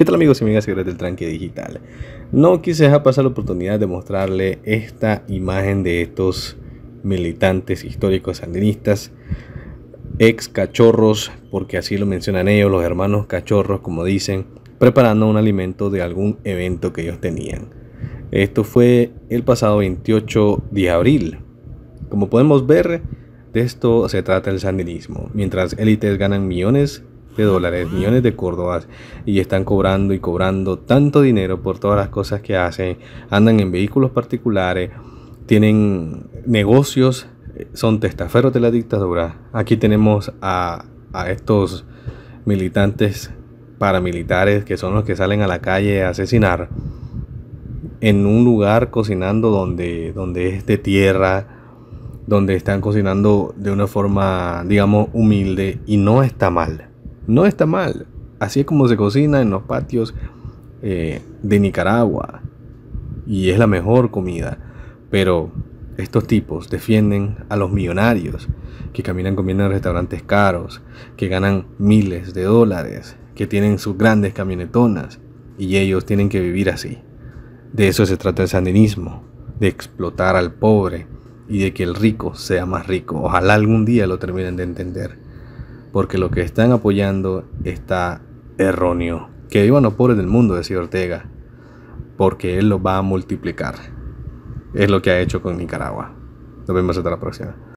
¿Qué tal amigos y amigas secretas del Tranque Digital? No quise dejar pasar la oportunidad de mostrarle esta imagen de estos militantes históricos sandinistas, ex cachorros, porque así lo mencionan ellos, los hermanos cachorros, como dicen, preparando un alimento de algún evento que ellos tenían. Esto fue el pasado 28 de abril. Como podemos ver, de esto se trata el sandinismo. Mientras élites ganan millones, de dólares, millones de córdobas, y están cobrando y cobrando tanto dinero por todas las cosas que hacen, andan en vehículos particulares, tienen negocios, son testaferros de la dictadura. Aquí tenemos a, a estos militantes paramilitares que son los que salen a la calle a asesinar en un lugar cocinando donde, donde es de tierra, donde están cocinando de una forma, digamos, humilde y no está mal. No está mal. Así es como se cocina en los patios eh, de Nicaragua. Y es la mejor comida. Pero estos tipos defienden a los millonarios que caminan comiendo en restaurantes caros, que ganan miles de dólares, que tienen sus grandes camionetonas y ellos tienen que vivir así. De eso se trata el sandinismo, de explotar al pobre y de que el rico sea más rico. Ojalá algún día lo terminen de entender porque lo que están apoyando está erróneo. Que vivan los pobres del mundo, decía Ortega, porque él los va a multiplicar. Es lo que ha hecho con Nicaragua. Nos vemos hasta la próxima.